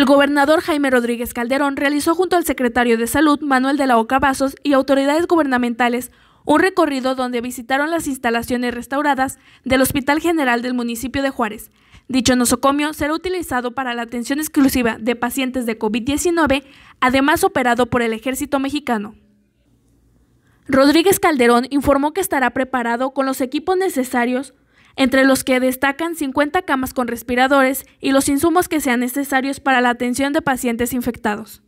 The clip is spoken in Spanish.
el gobernador Jaime Rodríguez Calderón realizó junto al secretario de Salud Manuel de la Oca Vasos y autoridades gubernamentales un recorrido donde visitaron las instalaciones restauradas del Hospital General del municipio de Juárez. Dicho nosocomio será utilizado para la atención exclusiva de pacientes de COVID-19, además operado por el ejército mexicano. Rodríguez Calderón informó que estará preparado con los equipos necesarios entre los que destacan 50 camas con respiradores y los insumos que sean necesarios para la atención de pacientes infectados.